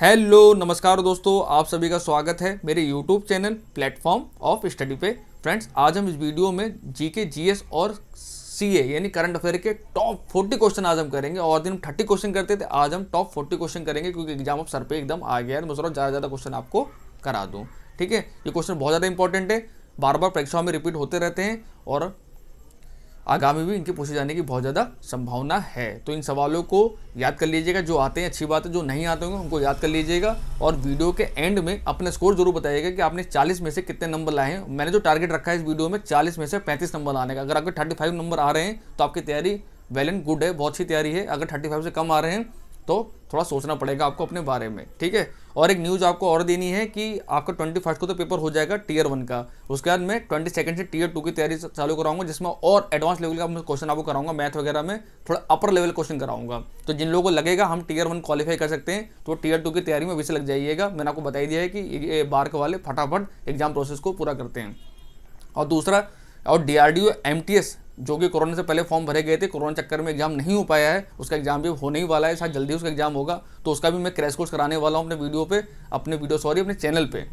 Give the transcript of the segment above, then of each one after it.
hello नमस्कार दोस्तों आप सभी का स्वागत है मेरे YouTube channel platform of study पे फ्रेंड्स आज हम इस वीडियो में जी के जी एस और सीए यानी करंट अफेयर के टॉप फोर्टी क्वेश्चन आज हम करेंगे और दिन थर्टी क्वेश्चन करते थे आज हम टॉप फोर्टी क्वेश्चन करेंगे क्योंकि एग्जाम अब सर पे एकदम आ गया है मैं सोच ज़्यादा ज़्यादा क्वेश्चन आपको करा दूँ ठीक है ये क्वेश्चन बहुत ज़्यादा इंपॉर्टेंट है बार बार परीक्षाओं में रिपीट होते रहते हैं और आगामी भी इनके पूछे जाने की बहुत ज़्यादा संभावना है तो इन सवालों को याद कर लीजिएगा जो आते हैं अच्छी बात है जो नहीं आते होंगे उनको याद कर लीजिएगा और वीडियो के एंड में अपना स्कोर जरूर बताइएगा कि आपने 40 में से कितने नंबर लाए हैं मैंने जो टारगेट रखा है इस वीडियो में 40 में से 35 नंबर लाने का अगर आपके 35 नंबर आ रहे हैं तो आपकी तैयारी वेल एंड गुड है बहुत अच्छी तैयारी है अगर थर्टी से कम आ रहे हैं तो थोड़ा सोचना पड़ेगा आपको अपने बारे में ठीक है और एक न्यूज़ आपको और देनी है कि आपका ट्वेंटी फर्स्ट को तो पेपर हो जाएगा टीयर वन का उसके बाद मैं ट्वेंटी सेकंड से टीयर टू की तैयारी चालू कराऊंगा जिसमें और एडवांस लेवल का क्वेश्चन आपको कराऊंगा मैथ वगैरह में थोड़ा अपर लेवल क्वेश्चन कराऊंगा तो जिन लोगों को लगेगा हम टीयर वन क्वालिफाई कर सकते हैं तो टीयर टू की तैयारी में विषय लग जाइएगा मैंने आपको बताई दिया है कि ये बार के वाले फटाफट एग्जाम प्रोसेस को पूरा करते हैं और दूसरा और D R D O M T S जो कि कोरोना से पहले फॉर्म भरे गए थे कोरोना चक्कर में एग्जाम नहीं हो पाया है उसका एग्जाम भी होने ही वाला है शायद जल्दी उसका एग्जाम होगा तो उसका भी मैं क्रैश कोर्स कराने वाला हूँ अपने वीडियो पे अपने वीडियो सॉरी अपने चैनल पे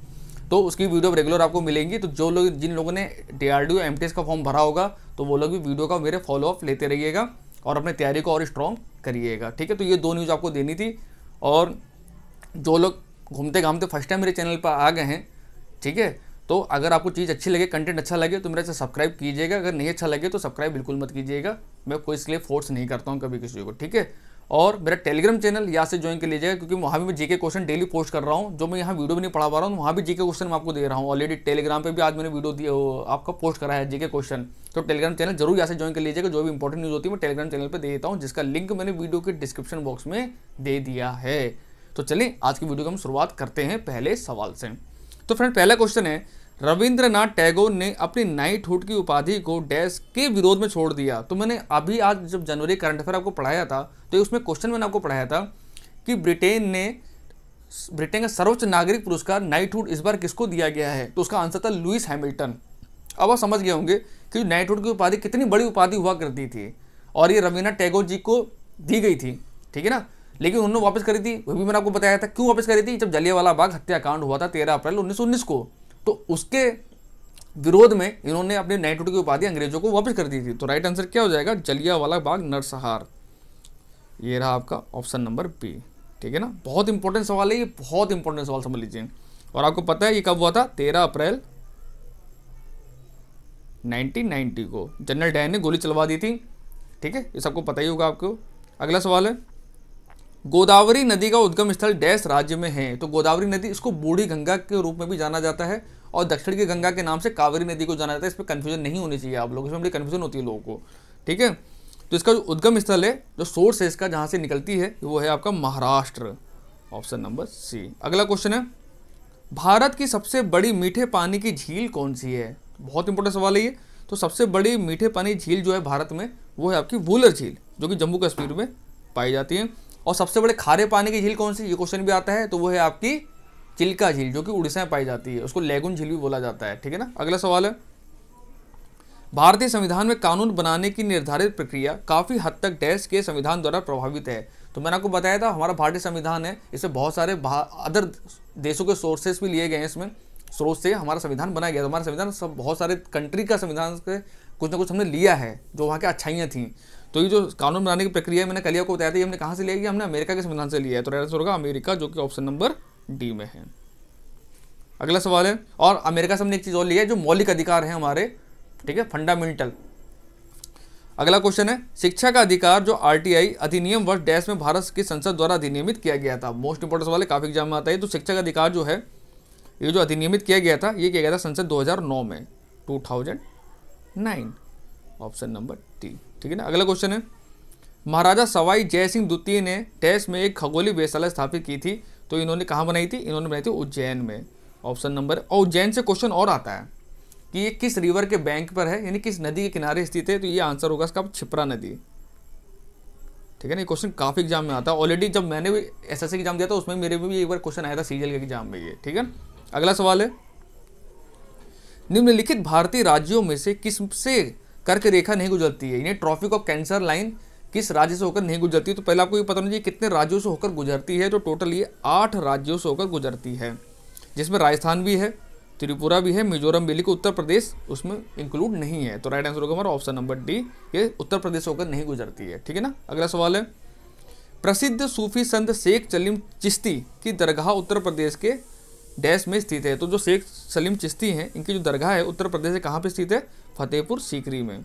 तो उसकी वीडियो रेगुलर आपको मिलेंगी तो जो लोग जिन लोगों ने D R M T S का फॉर्म भरा होगा तो वो लोग भी वीडियो का मेरे फॉलोअप लेते रहिएगा और अपनी तैयारी को और स्ट्रॉन्ग करिएगा ठीक है तो ये दो न्यूज़ आपको देनी थी और जो लोग घूमते घामते फर्स्ट टाइम मेरे चैनल पर आ गए हैं ठीक है तो अगर आपको चीज़ अच्छी लगे कंटेंट अच्छा लगे तो मेरे से सब्सक्राइब कीजिएगा अगर नहीं अच्छा लगे तो सब्सक्राइब बिल्कुल मत कीजिएगा मैं कोई इसलिए फोर्स नहीं करता हूँ कभी किसी को ठीक है और मेरा टेलीग्राम चैनल यहाँ से ज्वाइन कर लीजिएगा क्योंकि वहाँ भी मैं जीके क्वेश्चन डेली पोस्ट कर रहा हूँ जो मैं यहाँ वीडियो भी नहीं पढ़ा पा रहा हूँ वहाँ भी जीके क्वेश्चन मैं आपको दे रहा हूँ ऑलरेडी टेलीग्राम पे भी आज मैंने वीडियो दिया आपका पोस्ट करा है जीके क्वेश्चन तो टेलीग्राम चैनल जरूर यहाँ से ज्वाइन कर लीजिएगा जो भी इंपॉर्टेंट न्यूज़ होती है मैं टेलीग्राम चैनल पर दे देता हूँ जिसका लिंक मैंने वीडियो के डिस्क्रिप्शन बॉक्स में दे दिया है तो चलिए आज की वीडियो की हम शुरुआत करते हैं पहले सवाल से तो फ्रेंड पहला क्वेश्चन है रविंद्रनाथ टैगोर ने अपनी नाइटहुड की उपाधि को डैश के विरोध में छोड़ दिया तो मैंने अभी आज जब जनवरी करंट अफेयर आपको पढ़ाया था तो उसमें क्वेश्चन मैंने आपको पढ़ाया था कि ब्रिटेन ने ब्रिटेन का सर्वोच्च नागरिक पुरस्कार नाइटहुड इस बार किसको दिया गया है तो उसका आंसर था लुइस हैमिल्टन अब आप समझ गए होंगे कि नाइटहुड की उपाधि कितनी बड़ी उपाधि हुआ करती थी और ये रविन्द्रनाथ टैगोर जी को दी गई थी ठीक है ना लेकिन उन्होंने वापस करी थी वो भी मैंने आपको बताया था क्यों वापस करी थी जब जलियावाला बाग हत्याकांड हुआ था तेरह अप्रैल उन्नीस को तो उसके विरोध में इन्होंने अपने नाइटहुड की उपाधि अंग्रेजों को वापस कर दी थी तो राइट आंसर क्या हो जाएगा जलिया वाला बाग नरसहार ये रहा आपका ऑप्शन नंबर बी ठीक है ना बहुत इंपॉर्टेंट सवाल है ये बहुत इंपॉर्टेंट सवाल समझ लीजिए और आपको पता है ये कब हुआ था तेरह अप्रैल 1990 को जनरल डैन ने गोली चलवा दी थी ठीक है ये सबको पता ही होगा आपको अगला सवाल है गोदावरी नदी का उद्गम स्थल डैश राज्य में है तो गोदावरी नदी इसको बूढ़ी गंगा के रूप में भी जाना जाता है और दक्षिण की गंगा के नाम से कावेरी नदी को जाना जाता है इसमें कन्फ्यूजन नहीं होनी चाहिए आप लोगों इसमें बड़ी कन्फ्यूजन होती है लोगों को ठीक है तो इसका जो उद्गम स्थल है जो सोर्स है इसका जहाँ से निकलती है वो है आपका महाराष्ट्र ऑप्शन नंबर सी अगला क्वेश्चन है भारत की सबसे बड़ी मीठे पानी की झील कौन सी है बहुत इंपॉर्टेंट सवाल है ये तो सबसे बड़ी मीठे पानी झील जो है भारत में वो है आपकी वूलर झील जो कि जम्मू कश्मीर में पाई जाती है और सबसे बड़े खारे पानी की झील कौन सी ये क्वेश्चन भी आता है तो वो है आपकी चिल्का झील जो कि उड़ीसा में पाई जाती है उसको लेगुन झील भी बोला जाता है ठीक है ना अगला सवाल है भारतीय संविधान में कानून बनाने की निर्धारित प्रक्रिया काफ़ी हद तक डैश के संविधान द्वारा प्रभावित है तो मैंने आपको बताया था हमारा भारतीय संविधान है इसे बहुत सारे अदर देशों के सोर्सेस भी लिए गए हैं इसमें स्रोत से हमारा संविधान बनाया गया तो हमारा संविधान सब बहुत सारे कंट्री का संविधान से कुछ ना कुछ हमने लिया है जो वहाँ की अच्छाइयाँ थी तो ये जो कानून बनाने की प्रक्रिया मैंने कलिया को बताया था ये हमने कहाँ से लिया कि हमने अमेरिका के संविधान से लिया है तो आंसर होगा अमेरिका जो कि ऑप्शन नंबर डी में है अगला सवाल है और अमेरिका से हमने एक चीज़ और लिया है जो मौलिक अधिकार है हमारे ठीक है फंडामेंटल अगला क्वेश्चन है शिक्षा का अधिकार जो आरटीआई अधिनियम वर्ष डैश में भारत की संसद द्वारा अधिनियमित किया गया था मोस्ट इंपोर्टेंट सवाल है काफी एग्जाम में आता है तो शिक्षा का अधिकार जो है ये जो अधिनियमित किया गया था ये किया गया था संसद 2009 में 2009 ऑप्शन नंबर टी ठीक है ना अगला क्वेश्चन है महाराजा सवाई जय सिंह द्वितीय ने टेस्ट में एक खगोली वेशाला स्थापित की थी तो इन्होंने कहाँ बनाई थी इन्होंने बनाई थी उज्जैन में ऑप्शन नंबर और उज्जैन से क्वेश्चन और आता है कि ये किस रिवर के बैंक पर है यानी किस नदी के किनारे स्थित है तो ये आंसर होगा इसका छिपरा नदी ठीक है ना ये क्वेश्चन काफ़ी एग्जाम में आता है ऑलरेडी जब मैंने भी एस एस एग्जाम दिया था उसमें मेरे भी एक बार क्वेश्चन आया था सी के एग्जाम में ये ठीक है अगला सवाल है निम्नलिखित भारतीय राज्यों में से किस से कर्क रेखा नहीं गुजरती है यानी ट्रॉफिक ऑफ कैंसर लाइन किस राज्य से होकर नहीं गुजरती तो पहले आपको ये पता नहीं चाहिए कितने राज्यों से होकर गुजरती है तो टोटल ये आठ राज्यों से होकर गुजरती है जिसमें राजस्थान भी है त्रिपुरा भी है मिजोरम भी लेकिन उत्तर प्रदेश उसमें इंक्लूड नहीं है तो राइट आंसर होगा हमारा ऑप्शन नंबर डी ये उत्तर प्रदेश होकर नहीं गुजरती है ठीक है ना अगला सवाल है प्रसिद्ध सूफी संत शेख सलीम चिश्ती की दरगाह उत्तर प्रदेश के डैश में स्थित है तो जो शेख सलीम चिश्ती हैं इनकी जो दरगाह है उत्तर प्रदेश से कहाँ पर स्थित है फतेहपुर सीकरी में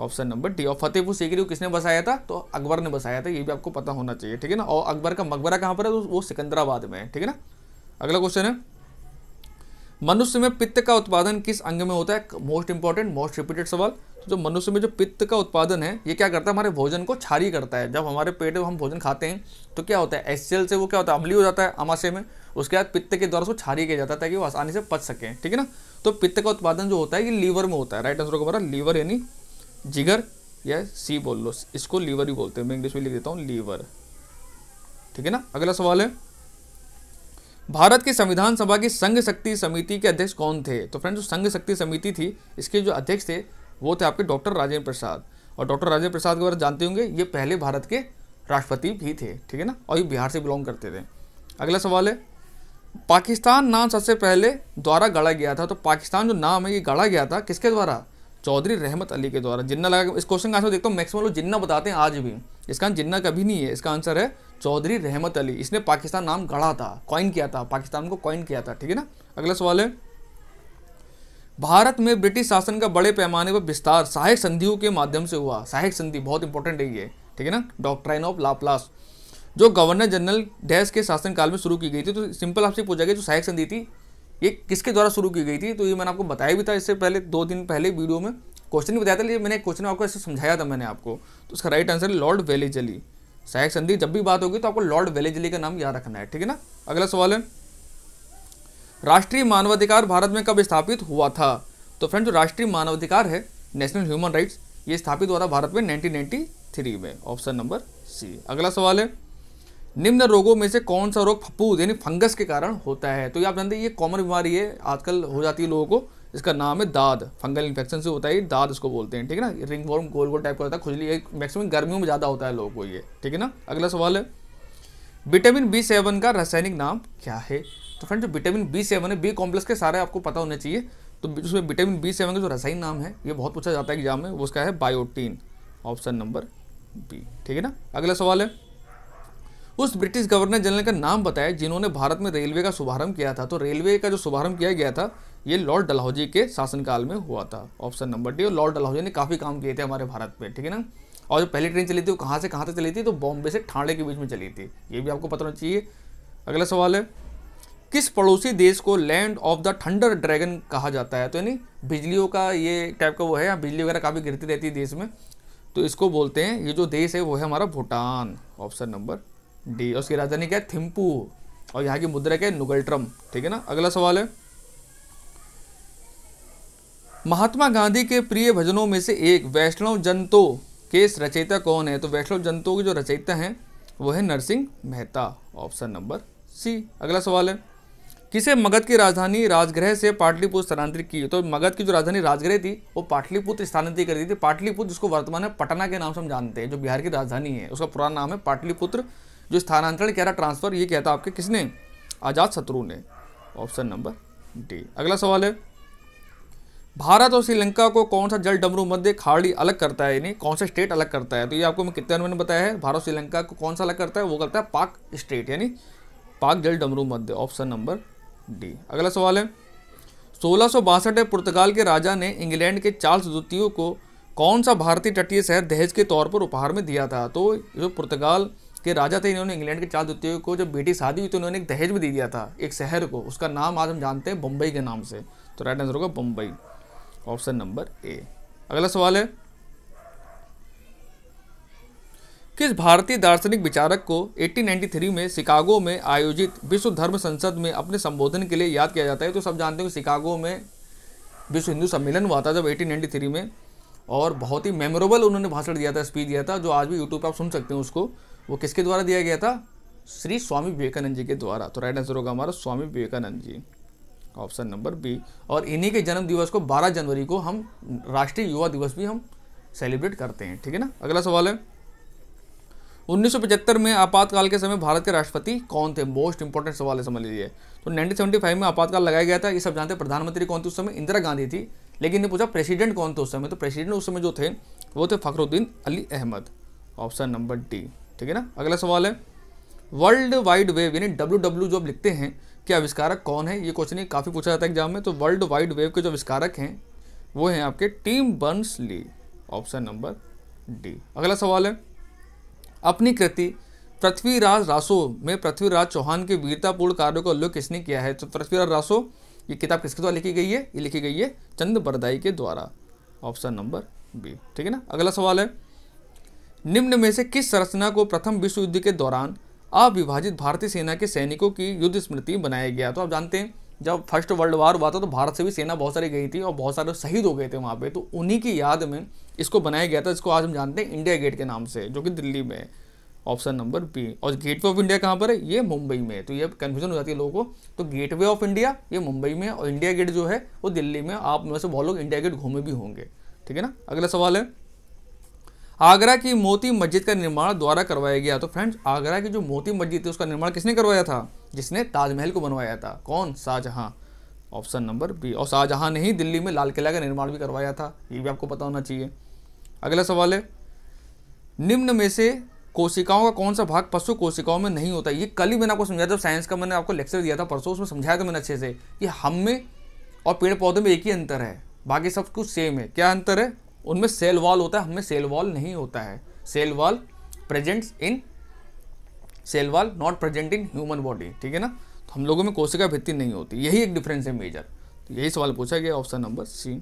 ऑप्शन नंबर डी और फतेहपुर सीकरी को किसने बसाया था तो अकबर ने बसाया था ये भी आपको पता होना चाहिए ठीक है ना और अकबर का मकबरा कहाँ पर है तो वो सिकंदराबाद में है ठीक है ना अगला क्वेश्चन है मनुष्य में पित्त का उत्पादन किस अंग में होता है मोस्ट इंपॉर्टेंट मोस्ट रिपीटेड सवाल जो तो मनुष्य में जो पित्त का उत्पादन है ये क्या करता है हमारे भोजन को छारी करता है जब हमारे पेट में हम भोजन खाते हैं तो क्या होता है एस से वो क्या होता है अमली हो जाता है अमाशय में उसके बाद पित्त के द्वारा उसको छारी किया जाता है ताकि वो आसानी से पच सके ठीक है ना तो पित्त का उत्पादन जो होता है ये लीवर में होता है राइट आंसर को बोला लीवर यानी जिगर या सी बोल लो इसको लीवर ही बोलते हैं मैं इंग्लिश में लिख देता हूँ लीवर ठीक है ना अगला सवाल है भारत की संविधान सभा की संघ शक्ति समिति के अध्यक्ष कौन थे तो फ्रेंड्स जो संघ शक्ति समिति थी इसके जो अध्यक्ष थे वो थे आपके डॉक्टर राजेंद्र प्रसाद और डॉक्टर राजेंद्र प्रसाद के बारे में जानते होंगे ये पहले भारत के राष्ट्रपति भी थे ठीक है ना और ये बिहार से बिलोंग करते थे अगला सवाल है पाकिस्तान नाम सबसे पहले द्वारा गढ़ा गया था तो पाकिस्तान जो नाम है ये गढ़ा गया था किसके द्वारा चौधरी रहमत अली के द्वारा जिन्ना लगा इस क्वेश्चन का आंसर देखता हूँ मैक्सिमम लोग जिन्ना बताते हैं आज भी इसका जिन्ना कभी नहीं है इसका आंसर है चौधरी रहमत अली इसने पाकिस्तान नाम गढ़ा था कॉइन किया था पाकिस्तान को कॉइन किया था ठीक है ना अगला सवाल है भारत में ब्रिटिश शासन का बड़े पैमाने पर विस्तार सहायक संधियों के माध्यम से हुआ सहायक संधि बहुत इंपॉर्टेंट है ये ठीक है ना डॉक्ट्राइन ऑफ लाप्लास जो गवर्नर जनरल डैश के शासनकाल में शुरू की गई थी तो सिंपल आपसे पूछा गया जो सहायक संधि थी ये किसके द्वारा शुरू की गई थी तो ये मैंने आपको बताया भी था इससे पहले दो दिन पहले वीडियो में क्वेश्चन भी बताया था लेकिन मैंने क्वेश्चन आपको ऐसे समझाया था मैंने आपको तो उसका राइट आंसर लॉर्ड वेलेजली सहायक संधि जब भी बात होगी तो आपको लॉर्ड वेलेजली का नाम याद रखना है ठीक है ना अगला सवाल है राष्ट्रीय मानवाधिकार भारत में कब स्थापित हुआ था तो फ्रेंड जो राष्ट्रीय मानवाधिकार है नेशनल ह्यूमन राइट्स ये स्थापित हुआ था भारत में 1993 में ऑप्शन नंबर सी अगला सवाल है निम्न रोगों में से कौन सा रोग फपूद यानी फंगस के कारण होता है तो ये आप जानते हैं ये कॉमन बीमारी है आजकल हो जाती है लोगों को इसका नाम है दाद फंगल इन्फेक्शन से होता है दाद इसको बोलते हैं ठीक है ना रिंग वॉर्म गोल गोल टाइप का होता है खुजली मैक्सिमम गर्मियों में ज़्यादा होता है लोगों को ये ठीक है ना अगला सवाल है विटामिन बी सेवन का रासायनिक नाम क्या है तो फ्रेंड जो विटामिन बी सेवन है बी कॉम्प्लेक्स के सारे आपको पता होने चाहिए तो उसमें विटामिन बी सेवन का जो रासायनिक नाम है ये बहुत पूछा जाता है एग्जाम में वो उसका है बायोटीन ऑप्शन नंबर बी ठीक है ना अगला सवाल है उस ब्रिटिश गवर्नर जनरल का नाम बताया जिन्होंने भारत में रेलवे का शुभारंभ किया था तो रेलवे का जो शुभारंभ किया गया था ये लॉर्ड डलहौजी के शासनकाल में हुआ था ऑप्शन नंबर डी और लॉर्ड डलहौजी ने काफ़ी काम किए थे हमारे भारत पे ठीक है ना और जो पहली ट्रेन चली थी वो कहाँ से कहाँ तक चली थी तो बॉम्बे से ठाणे के बीच में चली थी ये भी आपको पता होना चाहिए अगला सवाल है किस पड़ोसी देश को land of the thunder dragon कहा जाता है तो यानी बिजलियों का ये टाइप का वो है या बिजली वगैरह काफ़ी गिरती रहती है देश में तो इसको बोलते हैं ये जो देश है वो है हमारा भूटान ऑप्शन नंबर डी और उसकी राजधानी क्या है थिम्पू और यहाँ की मुद्रा क्या है नुगल्ट्रम ठीक है ना अगला सवाल है महात्मा गांधी के प्रिय भजनों में से एक वैष्णव जनतो के रचयिता कौन है तो वैष्णव जनतो के जो रचयिता हैं वो है Narsinh Mehta option number C अगला सवाल है किसे मगध की राजधानी राजगृह से पाटलिपुत्र स्थानांतरित की तो मगध की जो राजधानी राजगृह थी वो पाटलिपुत्र स्थानांतरित कर दी थी पाटलिपुत्र जिसको वर्तमान में पटना के नाम से हम जानते हैं जो बिहार की राजधानी है उसका पुराना नाम है पाटलिपुत्र जो स्थानांतरण कह रहा ट्रांसफर ये कहता आपके किसने आजाद शत्रु ने ऑप्शन नंबर डी अगला सवाल है भारत और श्रीलंका को कौन सा जल डमरू मध्य खाड़ी अलग करता है यानी कौन सा स्टेट अलग करता है तो ये आपको मैं कितने मैंने बताया है भारत श्रीलंका को कौन सा अलग करता है वो करता है पाक स्टेट यानी पाक जल डमरू मध्य ऑप्शन नंबर डी अगला सवाल है सोलह में पुर्तगाल के राजा ने इंग्लैंड के चार्ल्स द्वितीय को कौन सा भारतीय तटीय शहर दहेज के तौर पर उपहार में दिया था तो जो पुर्तगाल के राजा थे इन्होंने इंग्लैंड के चार्ल्स द्वितीय को जब बेटी शादी हुई तो इन्होंने एक दहेज भी दे दिया था एक शहर को उसका नाम आज हम जानते हैं बम्बई के नाम से तो राइट आंसर होगा बम्बई ऑप्शन नंबर ए अगला सवाल है किस भारतीय दार्शनिक विचारक को 1893 में शिकागो में आयोजित विश्व धर्म संसद में अपने संबोधन के लिए याद किया जाता है तो सब जानते हो शिकागो में विश्व हिंदू सम्मेलन हुआ था जब 1893 में और बहुत ही मेमोरेबल उन्होंने भाषण दिया था स्पीच दिया था जो आज भी यूट्यूब पर आप सुन सकते हैं उसको वो किसके द्वारा दिया गया था श्री स्वामी विवेकानंद जी के द्वारा तो राइट आंसर होगा हमारा Swami Vivekananda ji option number B और इन्हीं के जन्म दिवस को 12 जनवरी को हम राष्ट्रीय युवा दिवस भी हम सेलिब्रेट करते हैं ठीक है ना अगला सवाल है 1975 में आपातकाल के समय भारत के राष्ट्रपति कौन थे मोस्ट इंपॉर्टेंट सवाल है समझ लीजिए तो 1975 में आपातकाल लगाया गया था ये सब जानते प्रधानमंत्री कौन थे उस समय इंदिरा गांधी थी लेकिन ने पूछा प्रेसिडेंट कौन थे उस समय तो प्रेसिडेंट उस समय जो थे वो थे Fakhruddin Ali Ahmed option number D ठीक है ना अगला सवाल है वर्ल्ड वाइड वेब यानी डब्ल्यू जो आप लिखते हैं कि आविष्कारक कौन है ये क्वेश्चन काफ़ी पूछा जाता है एग्जाम में तो वर्ल्ड वाइड वेब के जो आविष्कारक हैं वो हैं आपके Tim Berners Lee option number D अगला सवाल है अपनी कृति पृथ्वीराज रासो में पृथ्वीराज चौहान के वीरतापूर्ण कार्यों का उल्लेख किसने किया है तो पृथ्वीराज रासो ये किताब किसके द्वारा लिखी गई है ये लिखी गई है चंद बरदाई के द्वारा ऑप्शन नंबर बी ठीक है ना अगला सवाल है निम्न में से किस संरचना को प्रथम विश्व युद्ध के दौरान अविभाजित भारतीय सेना के सैनिकों की युद्ध स्मृति बनाया गया तो आप जानते हैं जब फर्स्ट वर्ल्ड वार हुआ था तो भारत से भी सेना बहुत सारी गई थी और बहुत सारे शहीद हो गए थे वहाँ पे तो उन्हीं की याद में इसको बनाया गया था इसको आज हम जानते हैं इंडिया गेट के नाम से जो कि दिल्ली में है ऑप्शन नंबर बी और गेट ऑफ इंडिया कहाँ पर है ये मुंबई में है तो ये कन्फ्यूजन हो जाती है लोगों को तो गेट ऑफ इंडिया ये मुंबई में और इंडिया गेट जो है वो दिल्ली में आप में से बहुत लोग इंडिया गेट घूमे भी होंगे ठीक है ना अगला सवाल है आगरा की मोती मस्जिद का निर्माण द्वारा करवाया गया तो फ्रेंड्स आगरा की जो मोती मस्जिद थी उसका निर्माण किसने करवाया था जिसने ताजमहल को बनवाया था कौन शाहजहाँ ऑप्शन नंबर बी और शाहजहाँ ने ही दिल्ली में लाल किला का निर्माण भी करवाया था ये भी आपको पता होना चाहिए अगला सवाल है निम्न में से कोशिकाओं का कौन सा भाग पशु कोशिकाओं में नहीं होता ये कल ही मैंने आपको समझाया जब साइंस का मैंने आपको लेक्चर दिया था परसों उसमें समझाया था मैंने अच्छे से कि हम में और पेड़ पौधे में एक ही अंतर है बाकी सब कुछ सेम है क्या अंतर है उनमें सेल वॉल होता है हमें सेल वॉल नहीं होता है cell wall present in cell wall not present in human body ठीक है ना तो हम लोगों में कोशिका भित्ति नहीं होती यही एक डिफरेंस है मेजर तो यही सवाल पूछा गया ऑप्शन नंबर सी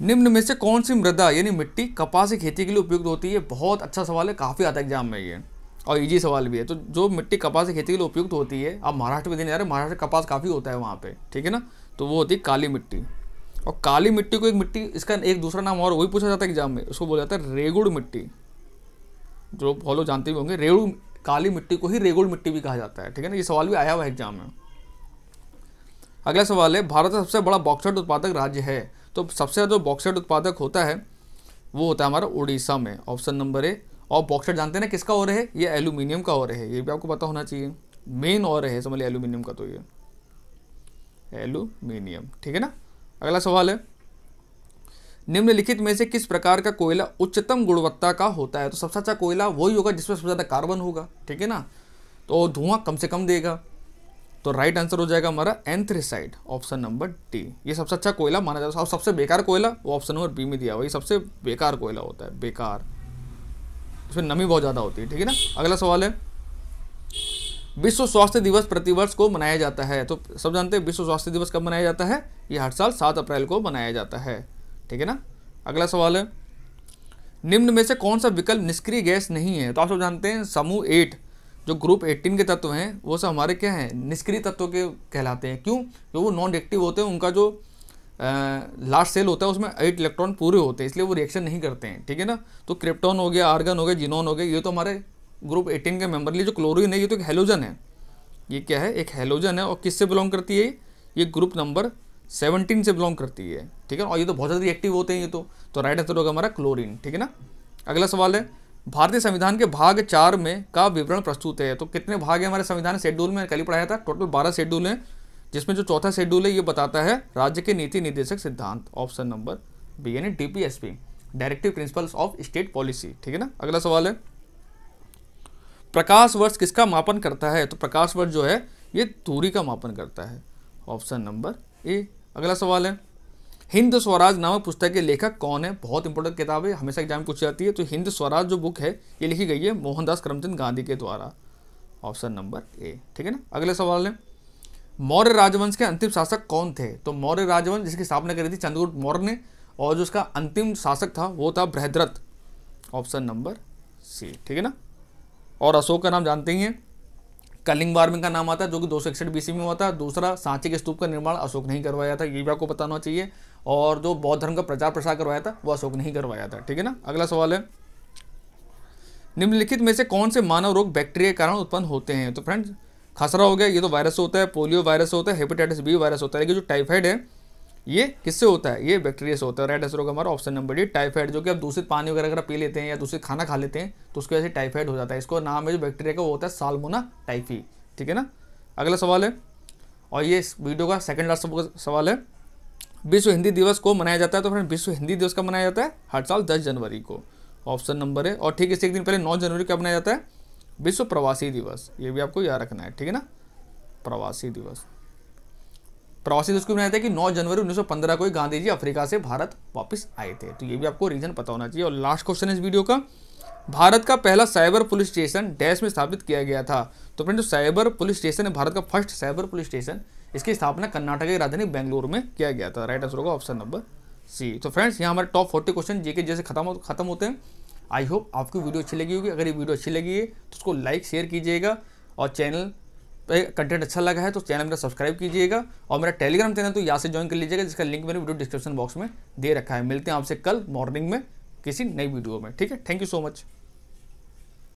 निम्न में से कौन सी मृदा यानी मिट्टी कपास की खेती के लिए उपयुक्त होती है बहुत अच्छा सवाल है काफ़ी आता एग्जाम में ये और इजी सवाल भी है तो जो मिट्टी कपास की खेती के लिए उपयुक्त होती है आप महाराष्ट्र में देने जा रहे महाराष्ट्र कपास काफ़ी होता है वहाँ पे ठीक है ना तो वो होती है काली मिट्टी और काली मिट्टी को एक मिट्टी इसका एक दूसरा नाम और वही पूछा जाता है एग्जाम में उसको बोला जाता है रेगुड़ मिट्टी जो बहुत लोग जानते भी होंगे रेगुड़ काली मिट्टी को ही रेगुड़ मिट्टी भी कहा जाता है ठीक है ना ये सवाल भी आया हुआ है एग्जाम में अगला सवाल है भारत का सबसे बड़ा बॉक्साइट उत्पादक राज्य है तो सबसे जो बॉक्साइट उत्पादक होता है वो होता है हमारा उड़ीसा में ऑप्शन नंबर ए और बॉक्साइट जानते हैं ना किसका और है ये एल्यूमिनियम का और है ये भी आपको पता होना चाहिए मेन और है समझ लिया एल्यूमिनियम का तो ये एल्यूमिनियम ठीक है ना अगला सवाल है निम्नलिखित में से किस प्रकार का कोयला उच्चतम गुणवत्ता का होता है तो सबसे अच्छा कोयला वही होगा जिसमें सबसे ज़्यादा कार्बन होगा ठीक है ना तो धुआं कम से कम देगा तो राइट आंसर हो जाएगा हमारा एंथ्रेसाइड ऑप्शन नंबर डी ये सबसे अच्छा कोयला माना जाता है और सबसे बेकार कोयला वो ऑप्शन नंबर बी में दिया हुआ ये सबसे बेकार कोयला होता है बेकार इसमें नमी बहुत ज़्यादा होती है ठीक है ना अगला सवाल है विश्व स्वास्थ्य दिवस प्रतिवर्ष को मनाया जाता है तो सब जानते हैं विश्व स्वास्थ्य दिवस कब मनाया जाता है ये हर साल सात अप्रैल को मनाया जाता है ठीक है ना अगला सवाल है निम्न में से कौन सा विकल्प निष्क्रिय गैस नहीं है तो आप सब जानते हैं समूह एट जो ग्रुप एट्टीन के तत्व हैं वो सब हमारे क्या हैं निष्क्रिय तत्व के कहलाते हैं क्यों जो वो नॉन रिएक्टिव होते हैं उनका जो लास्ट सेल होता है उसमें एट इलेक्ट्रॉन पूरे होते हैं इसलिए वो रिएक्शन नहीं करते हैं ठीक है ना तो क्रिप्टॉन हो गया आर्गन हो गया जिनोन हो गया ये तो हमारे ग्रुप एटीन के मेंबर लिए जो क्लोरीन है ये तो एक हेलोजन है ये क्या है एक हेलोजन है और किससे बिलोंग करती है ये ग्रुप नंबर सेवनटीन से बिलोंग करती है ठीक है और ये तो बहुत ज़्यादा रिएक्टिव होते हैं ये तो तो राइट आंसर होगा हमारा क्लोरीन ठीक है ना अगला सवाल है भारतीय संविधान के भाग चार में का विवरण प्रस्तुत है तो कितने भाग है हमारे संविधान शेड्यूल में कल ही पढ़ाया था टोटल बारह शेड्यूल हैं जिसमें जो चौथा शेड्यूल है ये बताता है राज्य के नीति निर्देशक सिद्धांत ऑप्शन नंबर बी यानी D directive principles of state policy ठीक है ना अगला सवाल है प्रकाश वर्ष किसका मापन करता है तो प्रकाश वर्ष जो है ये दूरी का मापन करता है ऑप्शन नंबर ए अगला सवाल है हिंद स्वराज नामक पुस्तक के लेखक कौन है बहुत इंपॉर्टेंट किताब है हमेशा एग्जाम पूछी जाती है तो हिंद स्वराज जो बुक है ये लिखी गई है मोहनदास करमचंद गांधी के द्वारा ऑप्शन नंबर ए ठीक है ना अगले सवाल है मौर्य राजवंश के अंतिम शासक कौन थे तो मौर्य राजवंश जिसकी स्थापना करी थी चंद्रगुप्त मौर्य ने और जो उसका अंतिम शासक था वो था बृहद्रथ ऑप्शन नंबर सी ठीक है ना और अशोक का नाम जानते ही हैं कलिंग वार्मिंग का नाम आता है जो कि दो सौ इकसठ बीसी में हुआ था दूसरा सांची के स्तूप का निर्माण अशोक नहीं करवाया था ये भी आपको बताना चाहिए और जो बौद्ध धर्म का प्रचार प्रसार करवाया था वो अशोक नहीं करवाया था ठीक है ना अगला सवाल है निम्नलिखित में से कौन से मानव रोग बैक्टीरिया के कारण उत्पन्न होते हैं तो फ्रेंड्स खसरा हो गया ये तो वायरस होता है पोलियो वायरस होता है हेपेटाइटिस बी वायरस होता है लेकिन जो टाइफाइड है ये किससे होता है ये बैक्टीरिया से होता है राइट आंसर होगा हमारा ऑप्शन नंबर डी टाइफाइड जो कि आप दूषित पानी वगैरह अगर पी लेते हैं या दूसरे खाना खा लेते हैं तो उसकी वजह से टाइफाइड हो जाता है इसको नाम है जो बैक्टीरिया का वो होता है सालमोना टाइफी ठीक है ना अगला सवाल है और ये इस वीडियो का सेकेंड लास्ट सवाल है विश्व हिंदी दिवस को मनाया जाता है तो फ्रेंड विश्व हिंदी दिवस का मनाया जाता है हर साल दस जनवरी को ऑप्शन नंबर है और ठीक इससे एक दिन पहले नौ जनवरी का मनाया जाता है विश्व प्रवासी दिवस ये भी आपको याद रखना है ठीक है ना प्रवासी दिवस प्रवासी दिवस क्यों मनाया था कि 9 जनवरी 1915 को ही गांधी जी अफ्रीका से भारत वापस आए थे तो ये भी आपको रीजन पता होना चाहिए और लास्ट क्वेश्चन है इस वीडियो का भारत का पहला साइबर पुलिस स्टेशन डैश में स्थापित किया गया था तो फ्रेंड जो साइबर पुलिस स्टेशन है भारत का फर्स्ट साइबर पुलिस स्टेशन इसकी स्थापना कर्नाटक की राजधानी बेंगलुरु में किया गया था राइट आंसर होगा ऑप्शन नंबर सी तो फ्रेंड्स यहाँ हमारे टॉप फोर्टी क्वेश्चन जी जैसे खत्म खत्म होते हैं आई होप आपकी वीडियो अच्छी लगी होगी अगर ये वीडियो अच्छी लगी है तो उसको लाइक शेयर कीजिएगा और चैनल कंटेंट अच्छा लगा है तो चैनल मेरा सब्सक्राइब कीजिएगा और मेरा टेलीग्राम चैनल तो यहाँ से ज्वाइन कर लीजिएगा जिसका लिंक मैंने वीडियो डिस्क्रिप्शन बॉक्स में दे रखा है मिलते हैं आपसे कल मॉर्निंग में किसी नई वीडियो में ठीक है थैंक यू सो मच